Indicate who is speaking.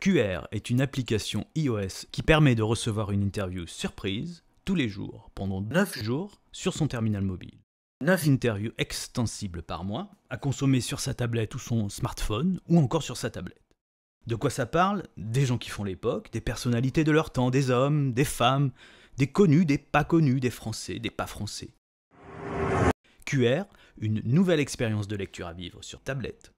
Speaker 1: QR est une application iOS qui permet de recevoir une interview surprise tous les jours pendant 9 jours sur son terminal mobile. 9 interviews extensibles par mois à consommer sur sa tablette ou son smartphone ou encore sur sa tablette. De quoi ça parle Des gens qui font l'époque, des personnalités de leur temps, des hommes, des femmes, des connus, des pas connus, des français, des pas français. QR, une nouvelle expérience de lecture à vivre sur tablette.